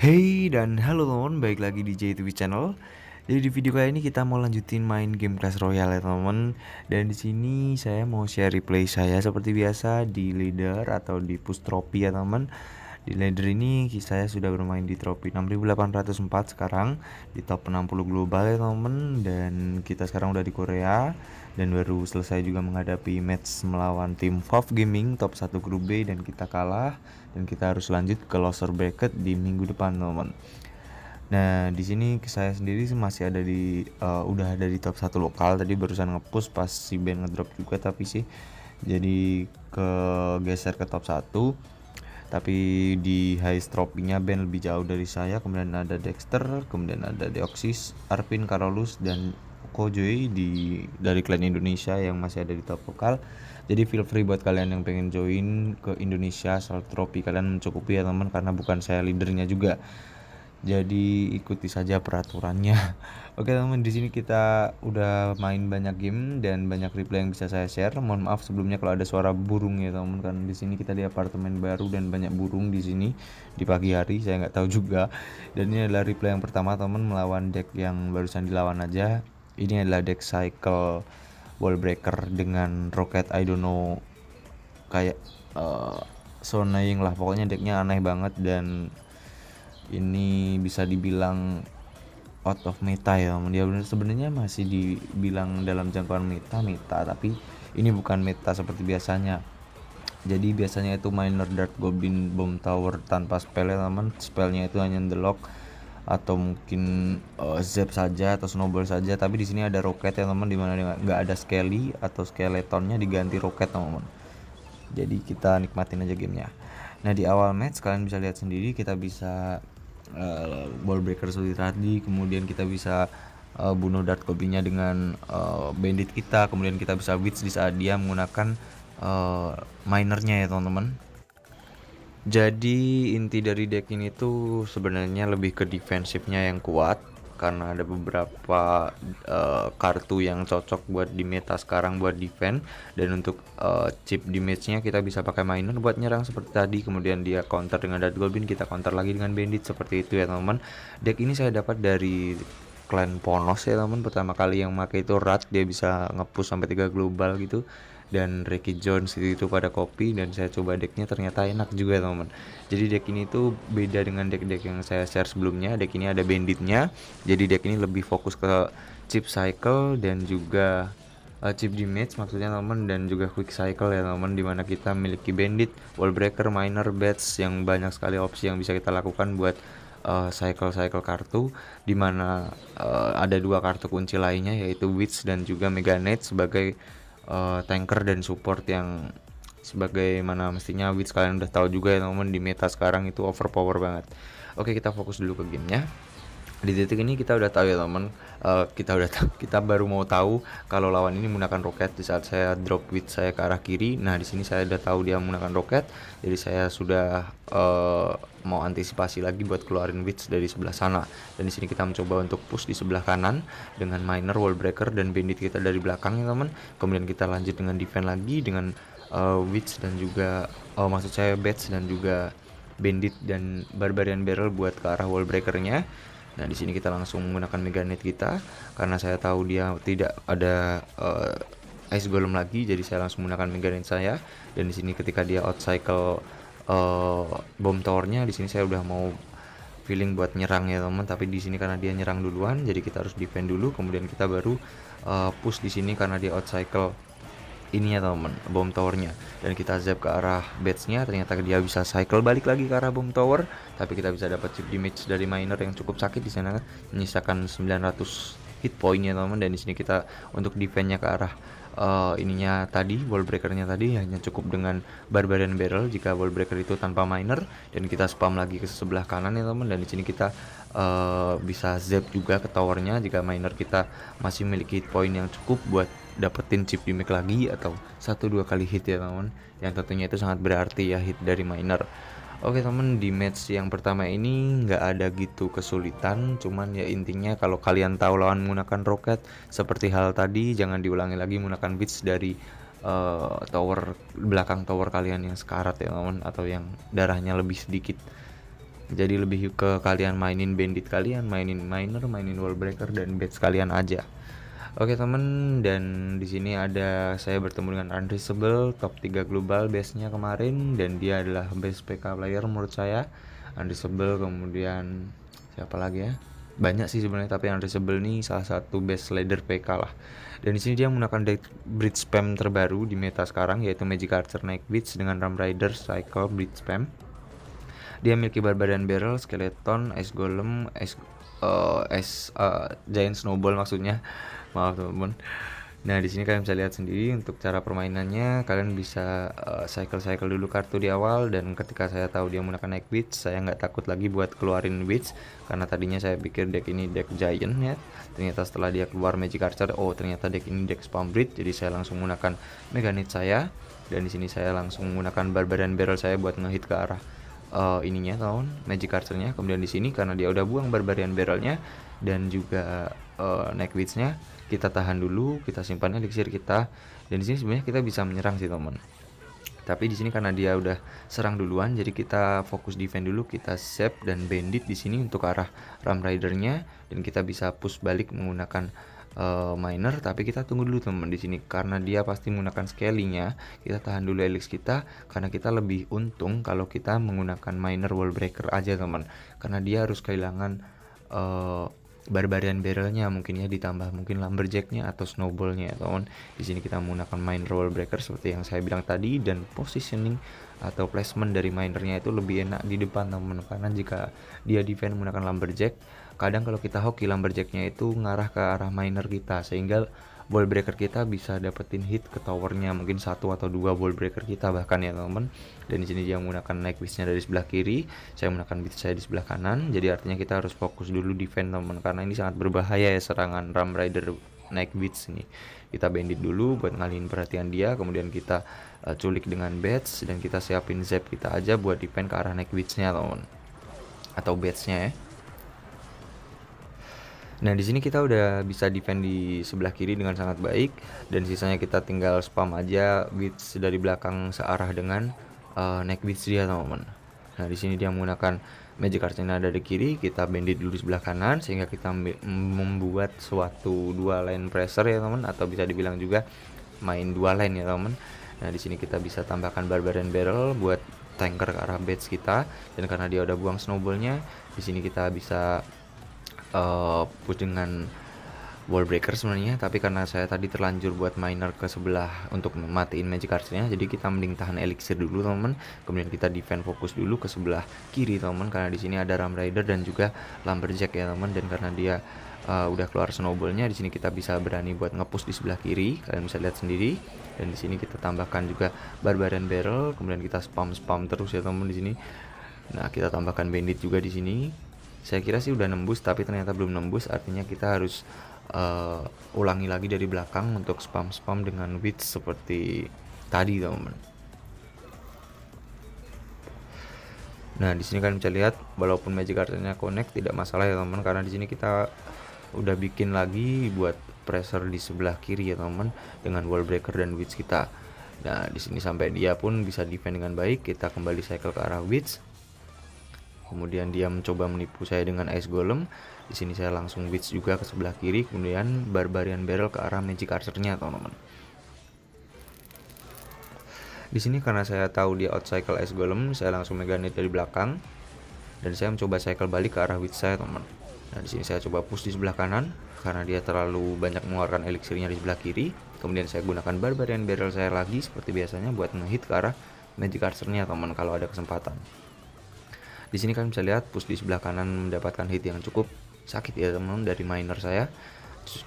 Hey dan halo teman, baik lagi di JTV Channel. Jadi di video kali ini kita mau lanjutin main game Clash Royale ya teman. Dan di sini saya mau share replay saya seperti biasa di leader atau di push trophy ya teman. Di leader ini saya sudah bermain di trophy 6804 sekarang di top 60 global ya teman dan kita sekarang udah di Korea dan baru selesai juga menghadapi match melawan tim Fov Gaming top 1 grup B dan kita kalah dan kita harus lanjut ke loser bracket di minggu depan teman-teman. Nah, di sini saya sendiri masih ada di uh, udah ada di top 1 lokal tadi barusan ngepush pas si Ben ngedrop juga tapi sih jadi ke geser ke top 1 tapi di high stroppingnya band Ben lebih jauh dari saya kemudian ada Dexter kemudian ada Deoxys Arpin Carolus dan toko di dari klan Indonesia yang masih ada di top lokal jadi feel free buat kalian yang pengen join ke Indonesia Salt tropi kalian mencukupi ya teman karena bukan saya leadernya juga jadi ikuti saja peraturannya oke teman di sini kita udah main banyak game dan banyak replay yang bisa saya share mohon maaf sebelumnya kalau ada suara burung ya teman karena di sini kita di apartemen baru dan banyak burung di sini di pagi hari saya nggak tahu juga dan ini adalah replay yang pertama teman melawan deck yang barusan dilawan aja ini adalah deck cycle wall breaker dengan roket I don't know kayak uh, eh, so lah pokoknya decknya aneh banget dan ini bisa dibilang out of meta ya dia sebenarnya masih dibilang dalam jangkauan meta meta tapi ini bukan meta seperti biasanya jadi biasanya itu minor dark goblin bomb tower tanpa spell teman spellnya itu hanya the lock atau mungkin uh, eh, zep saja atau snowball saja tapi di sini ada roket ya teman dimana nggak ada skelly atau skeletonnya diganti roket teman jadi kita nikmatin aja gamenya nah di awal match kalian bisa lihat sendiri kita bisa uh, ball breaker sulit tadi kemudian kita bisa uh, bunuh dart kopinya dengan uh, bandit kita kemudian kita bisa witch di saat dia menggunakan uh, minernya ya teman-teman jadi inti dari deck ini tuh sebenarnya lebih ke defensifnya yang kuat karena ada beberapa uh, kartu yang cocok buat di meta sekarang buat defense dan untuk uh, chip damage-nya kita bisa pakai minor buat nyerang seperti tadi kemudian dia counter dengan dead Goblin kita counter lagi dengan bandit seperti itu ya teman-teman deck ini saya dapat dari Clan Ponos ya teman teman pertama kali yang pakai itu Rat dia bisa ngepush sampai 3 global gitu dan Ricky Jones itu pada kopi dan saya coba decknya ternyata enak juga teman-teman jadi deck ini tuh beda dengan deck-deck yang saya share sebelumnya deck ini ada banditnya jadi deck ini lebih fokus ke chip cycle dan juga uh, chip damage maksudnya teman teman dan juga quick cycle ya teman teman dimana kita memiliki bandit wall breaker miner bats yang banyak sekali opsi yang bisa kita lakukan buat uh, eh, cycle cycle kartu dimana uh, eh, ada dua kartu kunci lainnya yaitu witch dan juga mega knight sebagai uh, tanker dan support yang sebagaimana mestinya which kalian udah tahu juga ya teman di meta sekarang itu overpower banget oke kita fokus dulu ke gamenya di titik ini kita udah tahu ya teman uh, kita udah tahu kita baru mau tahu kalau lawan ini menggunakan roket di saat saya drop with saya ke arah kiri nah di sini saya udah tahu dia menggunakan roket jadi saya sudah uh, mau antisipasi lagi buat keluarin witch dari sebelah sana dan di sini kita mencoba untuk push di sebelah kanan dengan miner wall breaker dan bandit kita dari belakang ya teman kemudian kita lanjut dengan defense lagi dengan uh, eh, witch dan juga uh, maksud saya bats dan juga bandit dan barbarian barrel buat ke arah wall breakernya Nah, di sini kita langsung menggunakan Meganet kita karena saya tahu dia tidak ada uh, ice golem lagi jadi saya langsung menggunakan Meganet saya dan di sini ketika dia out uh, eh, bom towernya di sini saya udah mau feeling buat nyerang ya teman tapi di sini karena dia nyerang duluan jadi kita harus defend dulu kemudian kita baru uh, push di sini karena dia out cycle ininya teman bom towernya dan kita zap ke arah batch-nya ternyata dia bisa cycle balik lagi ke arah bom tower tapi kita bisa dapat chip damage dari miner yang cukup sakit di sana kan. menyisakan 900 hit point ya teman dan di sini kita untuk defense-nya ke arah uh, ininya tadi wall breakernya tadi hanya cukup dengan barbarian barrel jika wall breaker itu tanpa miner dan kita spam lagi ke sebelah kanan ya teman dan di sini kita uh, bisa zap juga ke towernya jika miner kita masih memiliki hit point yang cukup buat dapetin chip gimmick lagi atau satu dua kali hit ya teman yang tentunya itu sangat berarti ya hit dari miner Oke teman, di match yang pertama ini nggak ada gitu kesulitan Cuman ya intinya kalau kalian tahu lawan menggunakan roket Seperti hal tadi jangan diulangi lagi menggunakan bits dari uh, tower belakang tower kalian yang sekarat ya teman Atau yang darahnya lebih sedikit Jadi lebih ke kalian mainin bandit kalian, mainin miner, mainin wall breaker dan bed kalian aja Oke temen, dan di sini ada saya bertemu dengan Andre Sebel top 3 global base-nya kemarin, dan dia adalah base PK player menurut saya. Andre Sebel kemudian siapa lagi ya? Banyak sih sebenarnya, tapi Andre Sebel ini salah satu base leader PK lah. Dan di sini dia menggunakan deck bridge spam terbaru di meta sekarang, yaitu Magic Archer Night Bridge dengan Ram Rider Cycle Bridge Spam. Dia memiliki Barbarian Barrel, Skeleton, Ice Golem, Ice, uh, Ice uh, Giant Snowball maksudnya maaf teman-teman nah di sini kalian bisa lihat sendiri untuk cara permainannya kalian bisa eh, cycle-cycle uh, dulu kartu di awal dan ketika saya tahu dia menggunakan naik witch saya nggak takut lagi buat keluarin witch karena tadinya saya pikir deck ini deck giant ya ternyata setelah dia keluar magic archer oh ternyata deck ini deck spam breed jadi saya langsung menggunakan meganit saya dan di sini saya langsung menggunakan barbarian barrel saya buat ngehit ke arah uh, ininya tahun magic archernya kemudian di sini karena dia udah buang barbarian barrelnya dan juga uh, eh, neck nya kita tahan dulu kita simpan elixir kita dan di sini sebenarnya kita bisa menyerang sih teman tapi di sini karena dia udah serang duluan jadi kita fokus defend dulu kita save dan bandit di sini untuk arah ram ridernya dan kita bisa push balik menggunakan uh, miner tapi kita tunggu dulu teman di sini karena dia pasti menggunakan scalingnya kita tahan dulu elix kita karena kita lebih untung kalau kita menggunakan miner wall breaker aja teman karena dia harus kehilangan uh, barbarian barrelnya mungkin ya ditambah mungkin lumberjacknya atau snowballnya atau ya, di sini kita menggunakan main roll breaker seperti yang saya bilang tadi dan positioning atau placement dari minernya itu lebih enak di depan teman karena jika dia defend menggunakan lumberjack kadang kalau kita hoki lumberjacknya itu ngarah ke arah miner kita sehingga ball breaker kita bisa dapetin hit ke towernya mungkin satu atau dua ball breaker kita bahkan ya teman-teman dan di sini dia menggunakan naik bisnya dari sebelah kiri saya menggunakan bis saya di sebelah kanan jadi artinya kita harus fokus dulu defend teman karena ini sangat berbahaya ya serangan Ram Rider naik beats ini kita bandit dulu buat ngalihin perhatian dia kemudian kita uh, culik dengan bats dan kita siapin zap kita aja buat defend ke arah naik beatsnya teman atau batsnya ya Nah, di sini kita udah bisa defend di sebelah kiri dengan sangat baik dan sisanya kita tinggal spam aja bits dari belakang searah dengan uh, neck beats dia, teman-teman. Nah, di sini dia menggunakan magic arcana dari kiri, kita bandit dulu di sebelah kanan sehingga kita membuat suatu dua line pressure ya, teman, teman atau bisa dibilang juga main dua line ya, teman. Nah, di sini kita bisa tambahkan barbarian barrel buat tanker ke arah base kita dan karena dia udah buang snowballnya, di sini kita bisa Eh, push dengan wall breaker sebenarnya tapi karena saya tadi terlanjur buat miner ke sebelah untuk matiin magic artsnya jadi kita mending tahan elixir dulu teman teman kemudian kita defend fokus dulu ke sebelah kiri teman karena di sini ada ram rider dan juga lumberjack ya teman dan karena dia uh, udah keluar snowballnya di sini kita bisa berani buat ngepush di sebelah kiri kalian bisa lihat sendiri dan di sini kita tambahkan juga barbarian barrel kemudian kita spam spam terus ya teman di sini nah kita tambahkan bandit juga di sini saya kira sih udah nembus tapi ternyata belum nembus artinya kita harus uh, ulangi lagi dari belakang untuk spam spam dengan width seperti tadi teman-teman nah di sini kalian bisa lihat walaupun magic cartridge connect tidak masalah ya teman-teman karena di sini kita udah bikin lagi buat pressure di sebelah kiri ya teman-teman dengan wall breaker dan width kita nah di sini sampai dia pun bisa defend dengan baik kita kembali cycle ke arah width kemudian dia mencoba menipu saya dengan Ice Golem di sini saya langsung Witch juga ke sebelah kiri kemudian Barbarian Barrel ke arah Magic Archer-nya teman-teman di sini karena saya tahu dia out cycle Ice Golem, saya langsung mega dari belakang dan saya mencoba cycle balik ke arah Witch saya, teman. Nah, di sini saya coba push di sebelah kanan karena dia terlalu banyak mengeluarkan elixirnya di sebelah kiri. Kemudian saya gunakan Barbarian Barrel saya lagi seperti biasanya buat ngehit ke arah Magic Archer-nya, teman, kalau ada kesempatan. Di sini kalian bisa lihat push di sebelah kanan mendapatkan hit yang cukup sakit ya teman-teman dari miner saya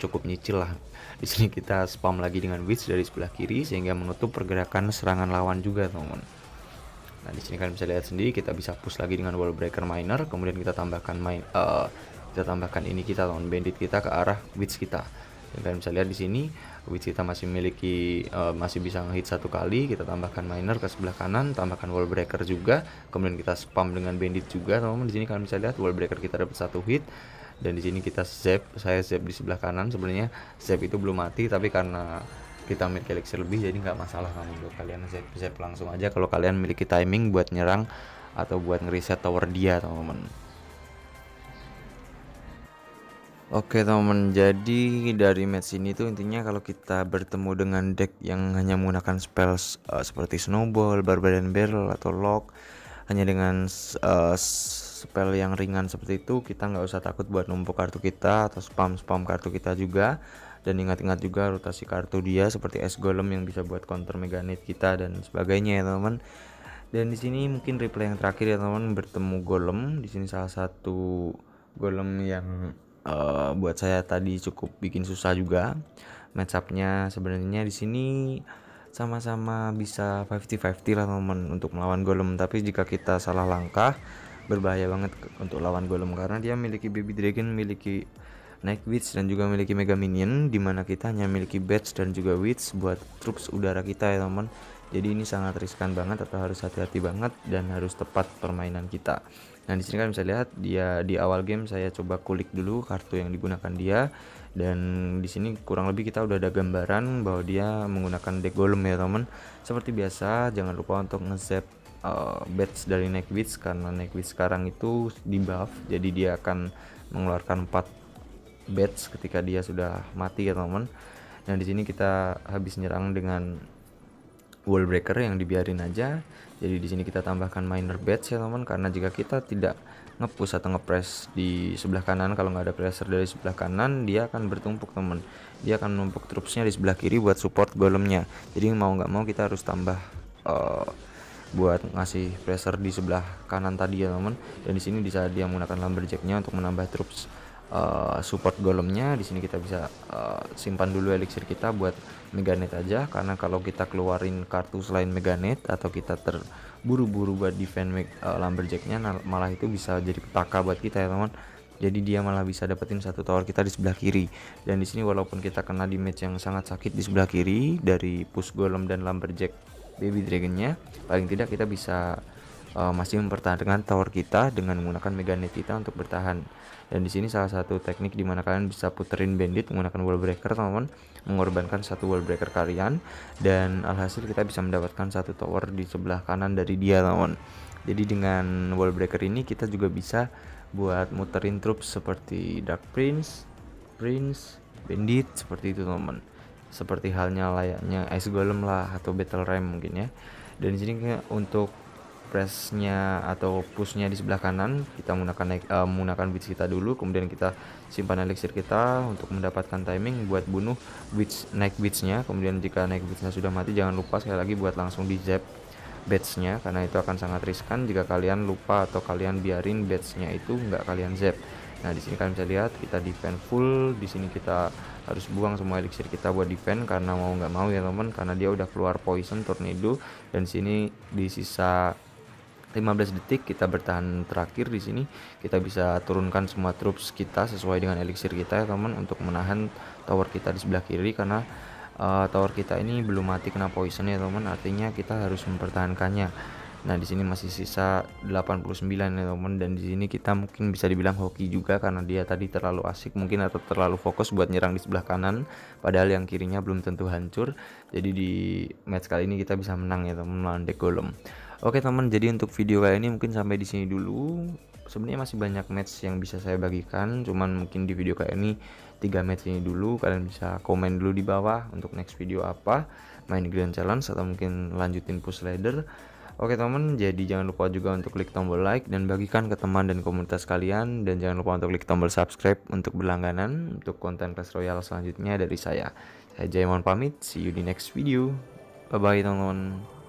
cukup nyicil lah. Di sini kita spam lagi dengan witch dari sebelah kiri sehingga menutup pergerakan serangan lawan juga, teman-teman. Nah, di sini kalian bisa lihat sendiri kita bisa push lagi dengan wall breaker miner, kemudian kita tambahkan main uh, kita tambahkan ini kita teman bandit kita ke arah witch kita kalian bisa lihat di sini which kita masih memiliki uh, masih bisa ngehit satu kali kita tambahkan miner ke sebelah kanan tambahkan wall breaker juga kemudian kita spam dengan bandit juga teman-teman di sini kalian bisa lihat wall breaker kita dapat satu hit dan di sini kita zap saya zap di sebelah kanan sebenarnya zap itu belum mati tapi karena kita memiliki elixir lebih jadi nggak masalah kan buat kalian zap zap langsung aja kalau kalian memiliki timing buat nyerang atau buat ngeriset tower dia teman-teman Oke teman, jadi dari match ini tuh intinya kalau kita bertemu dengan deck yang hanya menggunakan spells uh, seperti Snowball, Barbarian Barrel atau Lock, hanya dengan uh, spell yang ringan seperti itu kita nggak usah takut buat numpuk kartu kita atau spam spam kartu kita juga dan ingat-ingat juga rotasi kartu dia seperti es golem yang bisa buat counter meganit kita dan sebagainya ya teman dan di sini mungkin replay yang terakhir ya teman bertemu golem di sini salah satu golem yang Eh, buat saya tadi cukup bikin susah juga matchupnya sebenarnya di sini sama-sama bisa 50-50 lah teman untuk melawan golem tapi jika kita salah langkah berbahaya banget untuk lawan golem karena dia memiliki baby dragon memiliki Night Witch dan juga memiliki Mega Minion dimana kita hanya memiliki Bats dan juga Witch buat troops udara kita ya teman jadi ini sangat riskan banget atau harus hati-hati banget dan harus tepat permainan kita Nah di sini kan bisa lihat dia di awal game saya coba kulik dulu kartu yang digunakan dia dan di sini kurang lebih kita udah ada gambaran bahwa dia menggunakan deck golem ya teman. Seperti biasa jangan lupa untuk ngecep uh, eh, bets dari Nekwitz karena Nekwitz sekarang itu di buff jadi dia akan mengeluarkan 4 bets ketika dia sudah mati ya teman. Nah di sini kita habis nyerang dengan wall breaker yang dibiarin aja jadi di sini kita tambahkan minor batch ya teman karena jika kita tidak ngepush atau ngepres di sebelah kanan kalau nggak ada pressure dari sebelah kanan dia akan bertumpuk teman dia akan menumpuk troopsnya di sebelah kiri buat support golemnya jadi mau nggak mau kita harus tambah uh, buat ngasih pressure di sebelah kanan tadi ya teman dan di sini bisa dia menggunakan lumberjacknya untuk menambah troops Eh, support golemnya di sini kita bisa uh, simpan dulu elixir kita buat meganet aja karena kalau kita keluarin kartu selain meganet atau kita terburu-buru buat defend uh, lumberjacknya malah itu bisa jadi petaka buat kita ya teman jadi dia malah bisa dapetin satu tower kita di sebelah kiri dan di sini walaupun kita kena di match yang sangat sakit di sebelah kiri dari push golem dan lumberjack baby dragonnya paling tidak kita bisa uh, masih mempertahankan tower kita dengan menggunakan meganet kita untuk bertahan dan di sini salah satu teknik dimana kalian bisa puterin bandit menggunakan wall breaker teman-teman mengorbankan satu wall breaker kalian dan alhasil kita bisa mendapatkan satu tower di sebelah kanan dari dia teman-teman jadi dengan wall breaker ini kita juga bisa buat muterin troops seperti Dark Prince, Prince, Bandit seperti itu teman-teman. Seperti halnya layaknya Ice Golem lah atau Battle Ram mungkin ya. Dan di sini untuk pressnya atau pushnya di sebelah kanan kita menggunakan uh, menggunakan witch kita dulu kemudian kita simpan elixir kita untuk mendapatkan timing buat bunuh witch naik witchnya kemudian jika naik witchnya sudah mati jangan lupa sekali lagi buat langsung di jab batchnya karena itu akan sangat riskan jika kalian lupa atau kalian biarin batchnya itu nggak kalian zap nah di sini kalian bisa lihat kita defend full di sini kita harus buang semua elixir kita buat defend karena mau nggak mau ya teman karena dia udah keluar poison tornado dan sini di sisa 15 detik kita bertahan terakhir di sini kita bisa turunkan semua troops kita sesuai dengan elixir kita ya teman untuk menahan tower kita di sebelah kiri karena uh, tower kita ini belum mati kena poison ya teman artinya kita harus mempertahankannya nah di sini masih sisa 89 ya teman dan di sini kita mungkin bisa dibilang hoki juga karena dia tadi terlalu asik mungkin atau terlalu fokus buat nyerang di sebelah kanan padahal yang kirinya belum tentu hancur jadi di match kali ini kita bisa menang ya teman melawan Golem Oke teman, jadi untuk video kali ini mungkin sampai di sini dulu. Sebenarnya masih banyak match yang bisa saya bagikan, cuman mungkin di video kali ini tiga match ini dulu. Kalian bisa komen dulu di bawah untuk next video apa, main Grand Challenge atau mungkin lanjutin push ladder. Oke teman, jadi jangan lupa juga untuk klik tombol like dan bagikan ke teman dan komunitas kalian dan jangan lupa untuk klik tombol subscribe untuk berlangganan untuk konten Clash Royale selanjutnya dari saya. Saya Jaimon pamit, see you di next video. Bye bye teman-teman.